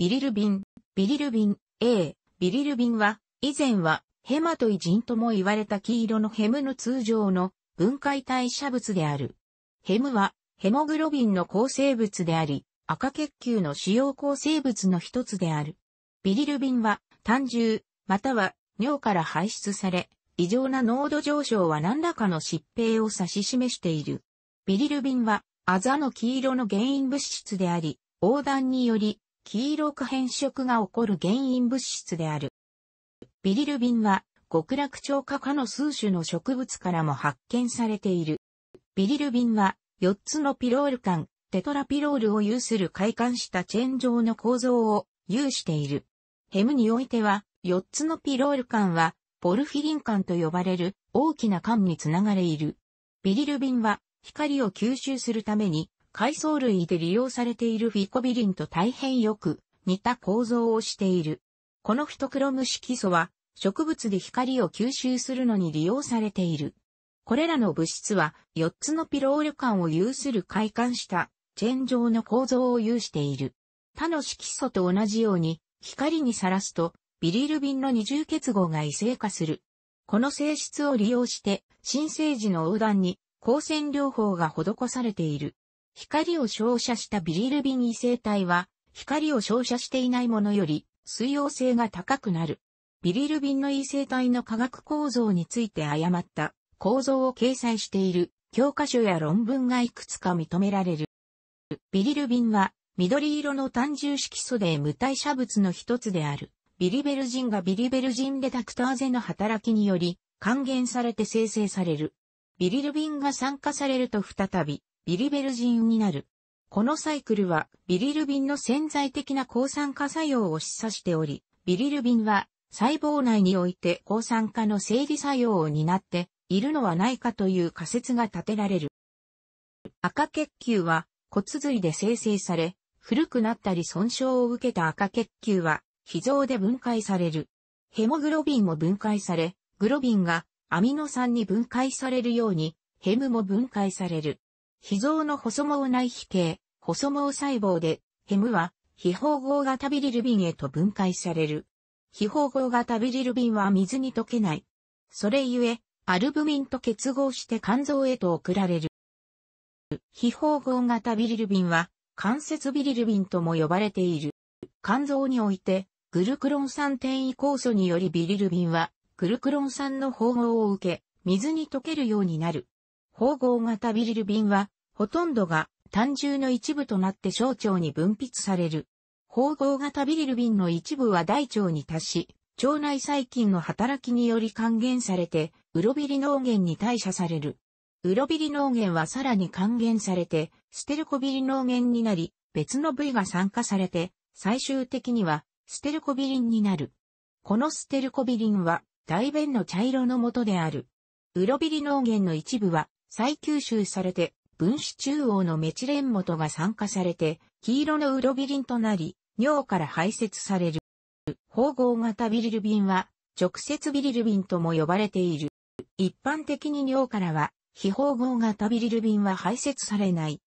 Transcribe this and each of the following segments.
ビリルビン、ビリルビン A、ビリルビンは、以前はヘマトイジンとも言われた黄色のヘムの通常の分解代謝物である。ヘムはヘモグロビンの構成物であり、赤血球の主要構成物の一つである。ビリルビンは単純、または尿から排出され、異常な濃度上昇は何らかの疾病を指し示している。ビリルビンはあざの黄色の原因物質であり、横断により黄色く変色が起こる原因物質である。ビリルビンは極楽鳥科かの数種の植物からも発見されている。ビリルビンは4つのピロール間、テトラピロールを有する開管したチェーン状の構造を有している。ヘムにおいては4つのピロール間はポルフィリン管と呼ばれる大きな管につながれいる。ビリルビンは光を吸収するために海藻類で利用されているフィコビリンと大変よく似た構造をしている。このフィトクロム色素は植物で光を吸収するのに利用されている。これらの物質は4つのピロール管を有する開管したチェーン状の構造を有している。他の色素と同じように光にさらすとビリルビンの二重結合が異性化する。この性質を利用して新生児の横断に光線療法が施されている。光を照射したビリルビン異性体は、光を照射していないものより、水溶性が高くなる。ビリルビンの異性体の化学構造について誤った構造を掲載している教科書や論文がいくつか認められる。ビリルビンは緑色の単重色素で無代謝物の一つである。ビリベルジンがビリベルジンレダクターゼの働きにより還元されて生成される。ビリルビンが酸化されると再びビリベルジンになる。このサイクルはビリルビンの潜在的な抗酸化作用を示唆しており、ビリルビンは細胞内において抗酸化の生理作用を担っているのはないかという仮説が立てられる。赤血球は骨髄で生成され、古くなったり損傷を受けた赤血球は脾臓で分解される。ヘモグロビンも分解され、グロビンがアミノ酸に分解されるように、ヘムも分解される。脾臓の細毛内皮系、細毛細胞で、ヘムは、非包合型ビリルビンへと分解される。非包合型ビリルビンは水に溶けない。それゆえ、アルブミンと結合して肝臓へと送られる。非包合型ビリルビンは、関節ビリルビンとも呼ばれている。肝臓において、グルクロン酸転移酵素によりビリルビンは、グルクロン酸の包合を受け、水に溶けるようになる。包合型ビリルビンは、ほとんどが単重の一部となって小腸に分泌される。包合型ビリルビンの一部は大腸に達し、腸内細菌の働きにより還元されて、ウロビリ脳源に代謝される。ウロビリ脳源はさらに還元されて、ステルコビリ脳源になり、別の部位が酸化されて、最終的には、ステルコビリンになる。このステルコビリンは、大便の茶色の元である。ウロビリ脳源の一部は、再吸収されて、分子中央のメチレン元が酸化されて、黄色のウロビリンとなり、尿から排泄される。方合型ビリルビンは、直接ビリルビンとも呼ばれている。一般的に尿からは、非方合型ビリルビンは排泄されない。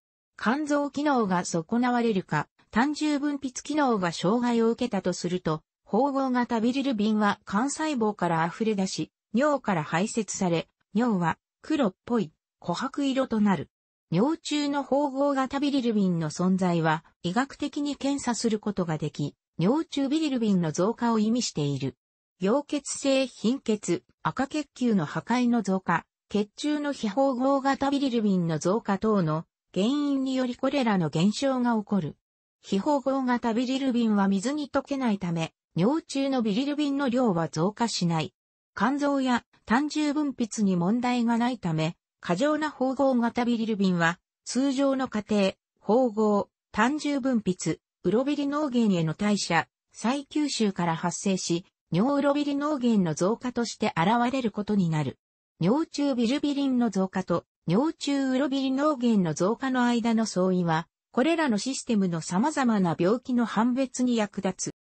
肝臓機能が損なわれるか、単純分泌機能が障害を受けたとすると、方合型ビリルビンは肝細胞から溢れ出し、尿から排泄され、尿は黒っぽい琥珀色となる。尿中の縫合型ビリルビンの存在は医学的に検査することができ、尿中ビリルビンの増加を意味している。溶血性貧血、赤血球の破壊の増加、血中の非縫合型ビリルビンの増加等の原因によりこれらの現象が起こる。非縫合型ビリルビンは水に溶けないため、尿中のビリルビンの量は増加しない。肝臓や単純分泌に問題がないため、過剰な縫合型ビリルビンは、通常の過程、縫合、単重分泌、ウロビリゲンへの代謝、再吸収から発生し、尿ウロビリゲンの増加として現れることになる。尿中ビルビリンの増加と尿中ウロビリゲンの増加の間の相違は、これらのシステムの様々な病気の判別に役立つ。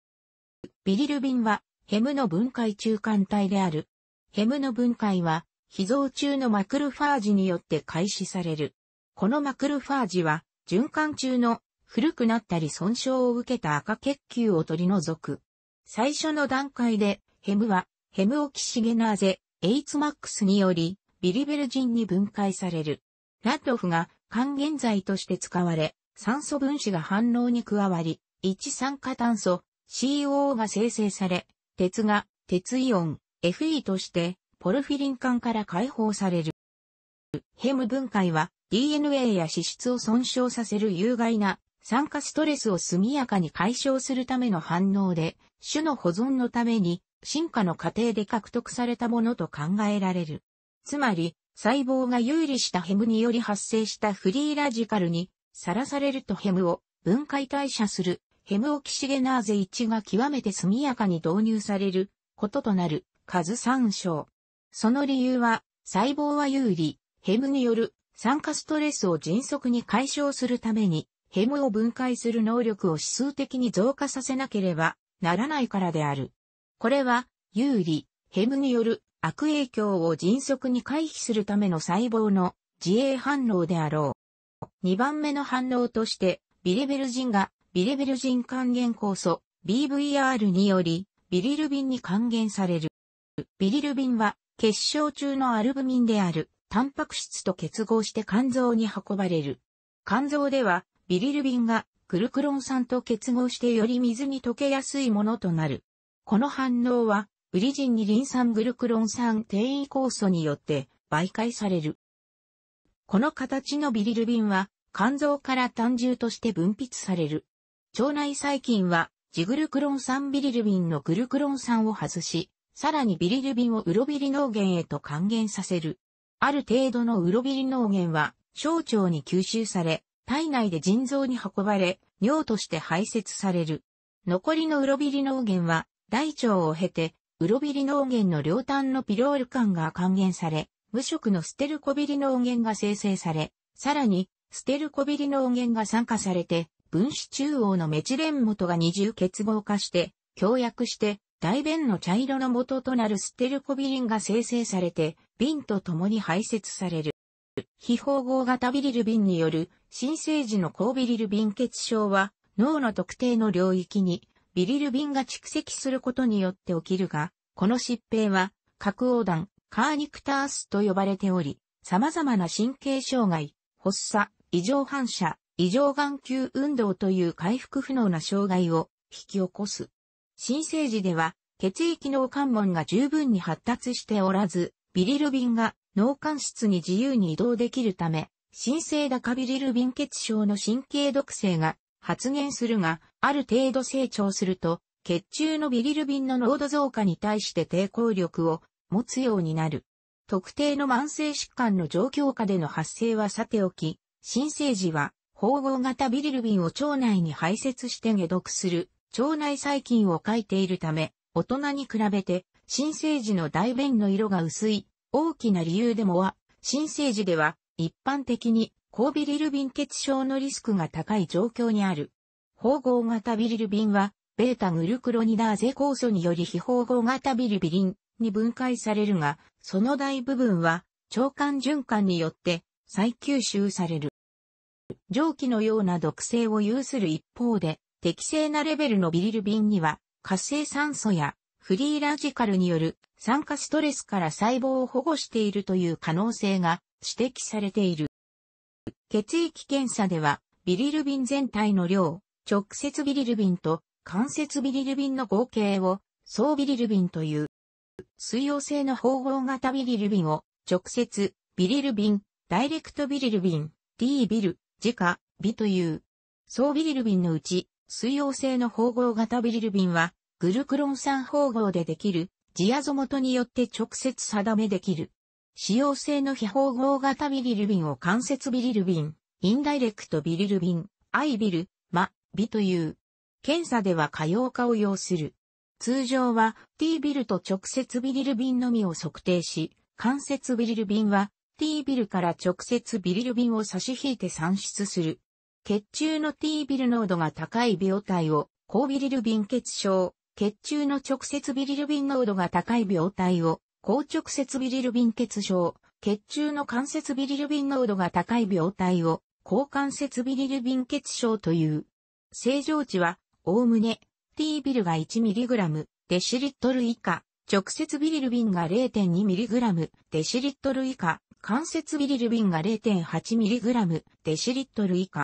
ビリルビンは、ヘムの分解中間体である。ヘムの分解は、脾臓中のマクロファージによって開始される。このマクロファージは、循環中の古くなったり損傷を受けた赤血球を取り除く。最初の段階で、ヘムは、ヘムオキシゲナーゼ、HMAX により、ビリベルジンに分解される。ラッドフが還元剤として使われ、酸素分子が反応に加わり、一酸化炭素、CO が生成され、鉄が鉄イオン、FE としてポルフィリン管から解放される。ヘム分解は DNA や脂質を損傷させる有害な酸化ストレスを速やかに解消するための反応で、種の保存のために進化の過程で獲得されたものと考えられる。つまり、細胞が有利したヘムにより発生したフリーラジカルにさらされるとヘムを分解代謝するヘムオキシゲナーゼ1が極めて速やかに導入されることとなる数3章。その理由は、細胞は有利、ヘムによる酸化ストレスを迅速に解消するために、ヘムを分解する能力を指数的に増加させなければならないからである。これは、有利、ヘムによる悪影響を迅速に回避するための細胞の自衛反応であろう。2番目の反応として、ビレベルジンがビレベルジン還元酵素 BVR によりビリルビンに還元される。ビリルビンは結晶中のアルブミンであるタンパク質と結合して肝臓に運ばれる。肝臓ではビリルビンがグルクロン酸と結合してより水に溶けやすいものとなる。この反応はウリジンにリン酸グルクロン酸転移酵素によって媒介される。この形のビリルビンは肝臓から単重として分泌される。腸内細菌はジグルクロン酸ビリルビンのグルクロン酸を外し、さらにビリルビンをウロビリ農源へと還元させる。ある程度のウロビリ農源は、小腸に吸収され、体内で腎臓に運ばれ、尿として排泄される。残りのウロビリ農源は、大腸を経て、ウロビリ農源の両端のピロール管が還元され、無色のステルコビリ農源が生成され、さらに、ステルコビリ農源が酸化されて、分子中央のメチレン元が二重結合化して、強薬して、大便の茶色の元となるステルコビリンが生成されて、瓶と共に排泄される。非包合型ビリル瓶による新生児の高ビリル瓶血症は脳の特定の領域にビリル瓶が蓄積することによって起きるが、この疾病は核横断、カーニクタースと呼ばれており、様々な神経障害、発作、異常反射、異常眼球運動という回復不能な障害を引き起こす。新生児では血液脳関門が十分に発達しておらず、ビリルビンが脳幹室に自由に移動できるため、新生高ビリルビン血症の神経毒性が発現するが、ある程度成長すると、血中のビリルビンの濃度増加に対して抵抗力を持つようになる。特定の慢性疾患の状況下での発生はさておき、新生児は、包合型ビリルビンを腸内に排泄して解毒する腸内細菌を書いているため、大人に比べて新生児の大便の色が薄い大きな理由でもは、新生児では一般的に高ビリルビン血症のリスクが高い状況にある。包合型ビリルビンは、ベータグルクロニダーゼ酵素により非包合型ビリビリンに分解されるが、その大部分は腸管循環によって再吸収される。蒸気のような毒性を有する一方で、適正なレベルのビリルビンには、活性酸素やフリーラジカルによる酸化ストレスから細胞を保護しているという可能性が指摘されている。血液検査では、ビリルビン全体の量、直接ビリルビンと間接ビリルビンの合計を、総ビリルビンという、水溶性の包合型ビリルビンを、直接、ビリルビン、ダイレクトビリルビン、D ビル、自家、ビという、総ビリルビンのうち、水溶性の包合型ビリルビンは、グルクロン酸包合でできる、ジアゾ元によって直接定めできる。使用性の非包合型ビリルビンを関節ビリルビン、インダイレクトビリルビン、アイビル、マ、ビという。検査では可用化を要する。通常は T ビルと直接ビリルビンのみを測定し、関節ビリルビンは T ビルから直接ビリルビンを差し引いて算出する。血中の T ビル濃度が高い病態を、高ビリルビン血症、血中の直接ビリルビン濃度が高い病態を、高直接ビリルビン血症、血中の関節ビリルビン濃度が高い病態を、高関節ビリルビン血症という。正常値は、おおむね、T ビルが 1mg、デシリットル以下、直接ビリルビンが 0.2mg、デシリットル以下、関節ビリルビンが 0.8mg、デシリットル以下。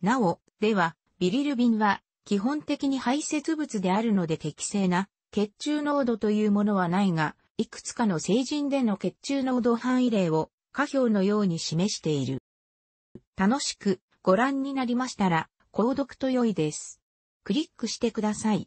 なお、では、ビリルビンは、基本的に排泄物であるので適正な、血中濃度というものはないが、いくつかの成人での血中濃度範囲例を、下表のように示している。楽しくご覧になりましたら、購読と良いです。クリックしてください。